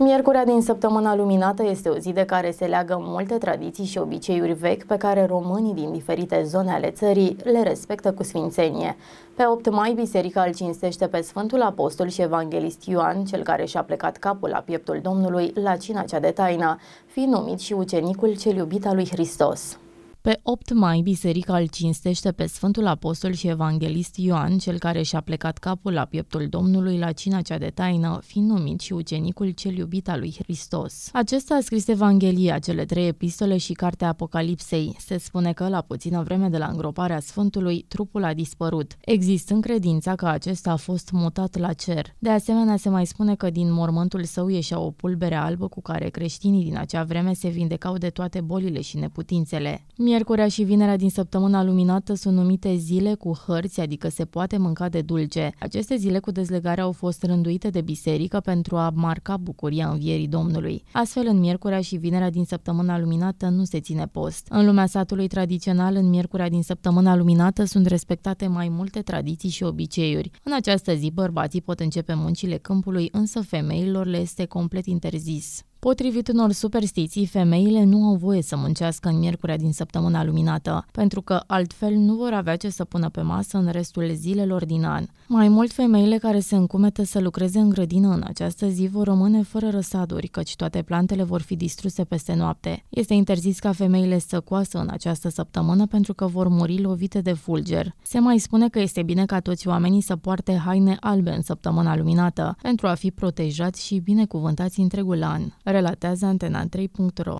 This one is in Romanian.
Miercurea din săptămâna luminată este o zi de care se leagă multe tradiții și obiceiuri vechi pe care românii din diferite zone ale țării le respectă cu sfințenie. Pe 8 mai, biserica îl cinstește pe Sfântul Apostol și Evanghelist Ioan, cel care și-a plecat capul la pieptul Domnului la cina cea de taină, fiind numit și ucenicul cel iubit al lui Hristos. Pe 8 mai, biserica îl cinstește pe Sfântul Apostol și Evanghelist Ioan, cel care și-a plecat capul la pieptul Domnului la cina cea de taină, fiind numit și ucenicul cel iubit al lui Hristos. Acesta a scris Evanghelia, cele trei epistole și cartea Apocalipsei. Se spune că, la puțină vreme de la îngroparea Sfântului, trupul a dispărut, existând credința că acesta a fost mutat la cer. De asemenea, se mai spune că din mormântul său ieșea o pulbere albă cu care creștinii din acea vreme se vindecau de toate bolile și neputințele. Miercurea și vinerea din săptămâna luminată sunt numite zile cu hărți, adică se poate mânca de dulce. Aceste zile cu dezlegare au fost rânduite de biserică pentru a marca bucuria învierii Domnului. Astfel, în miercurea și vinerea din săptămâna luminată nu se ține post. În lumea satului tradițional, în miercurea din săptămâna luminată sunt respectate mai multe tradiții și obiceiuri. În această zi, bărbații pot începe muncile câmpului, însă femeilor le este complet interzis. Potrivit unor superstiții, femeile nu au voie să muncească în miercurea din săptămâna luminată, pentru că altfel nu vor avea ce să pună pe masă în restul zilelor din an. Mai mult, femeile care se încumetă să lucreze în grădină în această zi vor rămâne fără răsaduri, căci toate plantele vor fi distruse peste noapte. Este interzis ca femeile să coasă în această săptămână pentru că vor muri lovite de fulger. Se mai spune că este bine ca toți oamenii să poarte haine albe în săptămâna luminată, pentru a fi protejați și binecuvântați întregul an relatează antena3.ro.